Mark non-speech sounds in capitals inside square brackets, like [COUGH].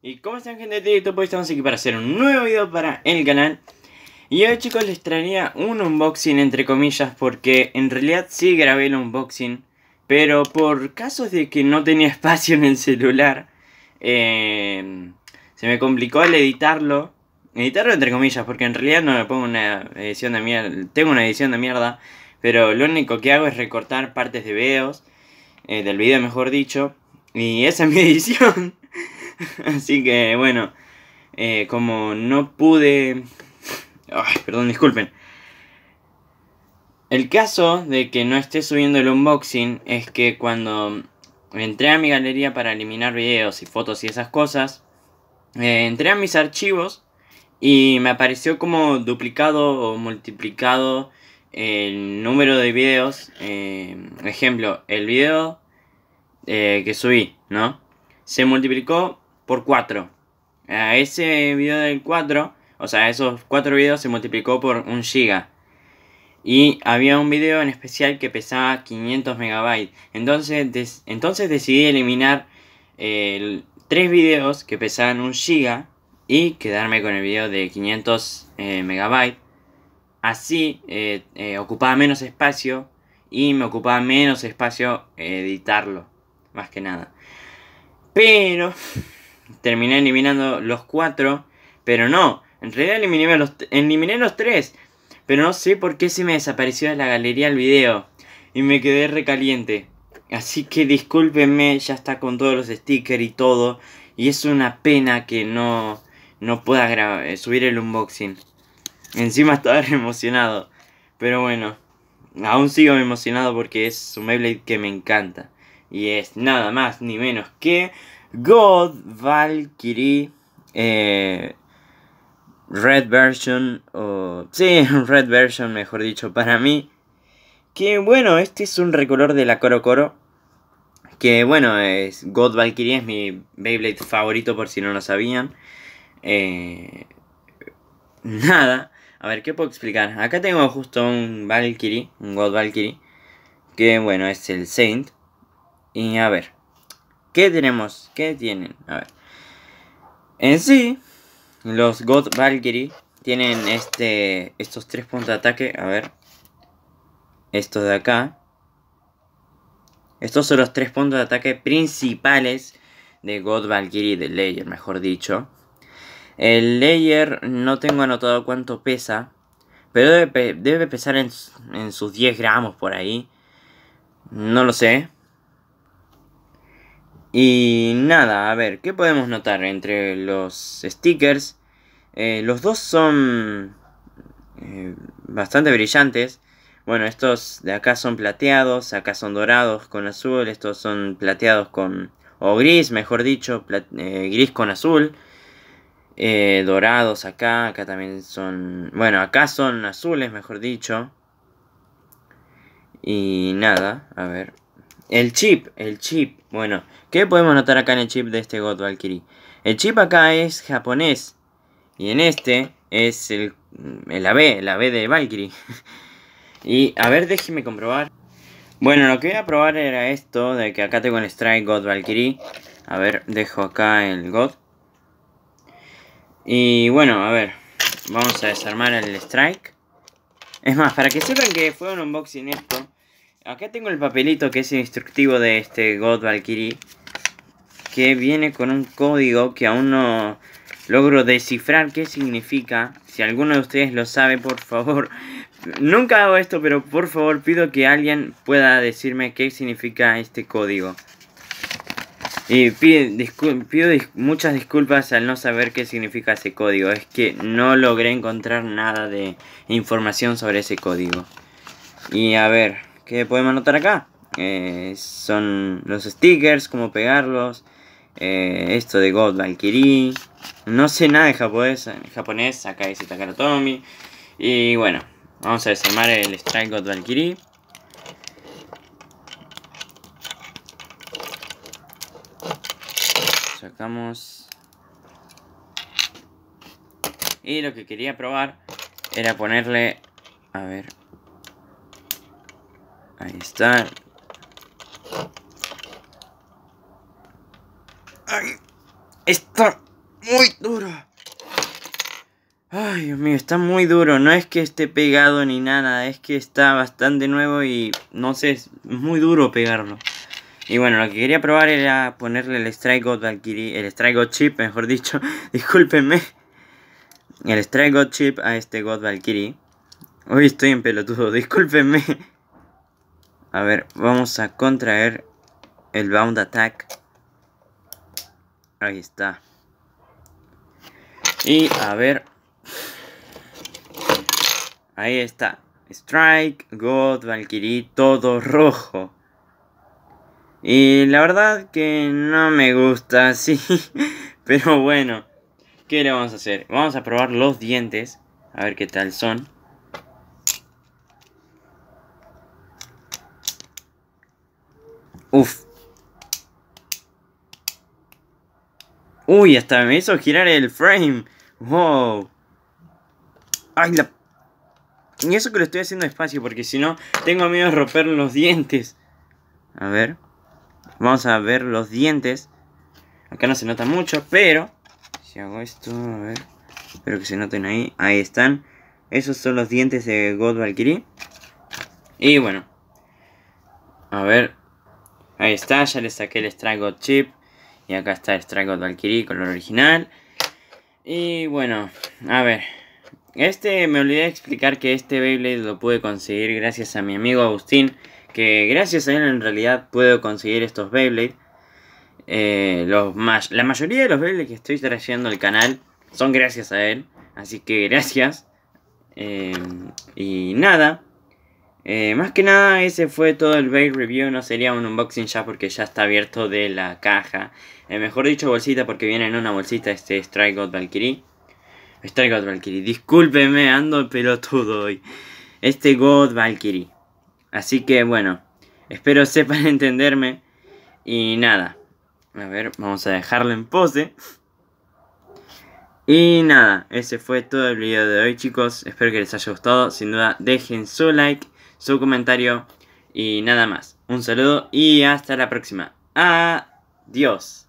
Y cómo están gente de YouTube, hoy estamos aquí para hacer un nuevo video para el canal Y hoy chicos les traería un unboxing entre comillas porque en realidad sí grabé el unboxing Pero por casos de que no tenía [LAUGHS] espacio en el celular eh, Se me complicó al editarlo Editarlo entre comillas porque en realidad no me pongo una edición de mierda Tengo una edición de mierda Pero lo único que hago es recortar partes de videos eh, Del video mejor dicho Y esa es mi [LAUGHS] edición [LAUGHS] Así que bueno, eh, como no pude... perdón, disculpen. El caso de que no esté subiendo el unboxing es que cuando entré a mi galería para eliminar videos y fotos y esas cosas, eh, entré a mis archivos y me apareció como duplicado o multiplicado el número de videos. Eh, ejemplo, el video que subí, ¿no? Se multiplicó por 4. a ese video del 4, o sea, esos 4 videos se multiplicó por 1 giga. Y había un video en especial que pesaba 500 megabytes. Entonces, entonces decidí eliminar tres videos que pesaban un giga y quedarme con el video de 500 eh, megabytes. Así eh, eh, ocupaba menos espacio y me ocupaba menos espacio editarlo, más que nada. Pero [LAUGHS] terminé eliminando los cuatro. Pero no, en realidad eliminé los, eliminé los tres. Pero no sé por qué se me desapareció de la galería el video. Y me quedé recaliente. Así que discúlpenme, ya está con todos los stickers y todo. Y es una pena que no, no pueda eh, subir el unboxing. Encima estaba [LAUGHS] emocionado. Pero bueno, aún sigo emocionado porque es un Beyblade que me encanta. Y es nada más ni menos que God, Valkyrie, eh, Red Version, o sí, [LAUGHS] Red Version mejor dicho para mí. Que bueno, este es un recolor de la Coro Coro. Que bueno, es God Valkyrie es mi Beyblade favorito por si no lo sabían. Eh, nada, a ver, ¿qué puedo explicar? Acá tengo justo un Valkyrie, un God Valkyrie. Que bueno, es el Saint. Y a ver, ¿Qué tenemos? ¿Qué tienen? A ver. En sí, los God Valkyrie tienen este, estos tres puntos de ataque. A ver. Estos de acá. Estos son los tres puntos de ataque principales de God Valkyrie, de Layer, mejor dicho. El Layer no tengo anotado cuánto pesa. Pero debe, pesar en, en sus 10 gramos por ahí. No lo sé. Y nada, a ver, ¿qué podemos notar entre los stickers? Eh, los dos son eh, bastante brillantes. Bueno, estos de acá son plateados, acá son dorados con azul, estos son plateados con... o gris, mejor dicho, eh, gris con azul. dorados acá, acá también son... bueno, acá son azules, mejor dicho. Y nada, a ver. El chip, el chip. Bueno, ¿qué podemos notar acá en el chip de este God Valkyrie? El chip acá es japonés. Y en este es el, AB, el AB de Valkyrie. [LAUGHS] y a ver, déjeme comprobar. Bueno, lo que voy a probar era esto, de que acá tengo el Strike God Valkyrie. A ver, dejo acá el God. Y bueno, a ver, vamos a desarmar el Strike. Es más, para que sepan que fue un unboxing esto, Acá tengo el papelito que es instructivo de este God Valkyrie. Que viene con un código que aún no logro descifrar qué significa. Si alguno de ustedes lo sabe, por favor. [LAUGHS] Nunca hago esto, pero por favor pido que alguien pueda decirme qué significa este código. Y pido, muchas disculpas al no saber qué significa ese código. Es que no logré encontrar nada de información sobre ese código. Y a ver que podemos notar acá. Eh, son los stickers, cómo pegarlos, eh, esto de God Valkyrie. No sé nada de japonés, japonés acá dice Takara Y bueno, vamos a desarmar el Strike God Valkyrie. Sacamos. Y lo que quería probar era ponerle... A ver, Ahí está. está muy duro. Ay, Dios mío, está muy duro. No es que esté pegado ni nada, es que está bastante nuevo y no sé, es muy duro pegarlo. Y bueno, lo que quería probar era ponerle el Strike God Valkyrie, el Strike God Chip, mejor dicho, [LAUGHS] discúlpenme. El Strike God Chip a este God Valkyrie. Hoy estoy en pelotudo, discúlpenme. A ver, vamos a contraer el bound attack. Ahí está. Y a ver. Ahí está. Strike, God, Valkyrie, todo rojo. Y la verdad que no me gusta así. [LAUGHS] Pero bueno. ¿Qué le vamos a hacer? Vamos a probar los dientes. A ver qué tal son. Uy, hasta me hizo girar el frame. Wow. Ay, la... Y eso que lo estoy haciendo despacio, porque si no, tengo miedo de romper los dientes. A ver. Vamos a ver los dientes. Acá no se nota mucho, pero... Si hago esto, a ver. Espero que se noten ahí. Ahí están. Esos son los dientes de God Valkyrie. Y bueno. A ver. Ahí está, ya le saqué el God Chip. Y acá está el Strike Valkyrie, color original. Y bueno, a ver. Este, me olvidé de explicar que este Beyblade lo pude conseguir gracias a mi amigo Agustín. Que gracias a él en realidad puedo conseguir estos Beyblade. Eh, los la mayoría de los Beyblade que estoy trayendo al canal son gracias a él. Así que gracias. Eh, y nada, eh, más que nada ese fue todo el bay review, no sería un unboxing ya porque ya está abierto de la caja. Eh, mejor dicho bolsita porque viene en una bolsita este Strike God Valkyrie. Strike God Valkyrie, discúlpenme ando pelotudo hoy. Este God Valkyrie. Así que bueno, espero sepan [LAUGHS] entenderme. Y nada, a ver, vamos a dejarlo en pose. Y nada, ese fue todo el video de hoy chicos. Espero que les haya gustado. Sin duda, dejen su like su comentario y nada más. Un saludo y hasta la próxima. Adiós.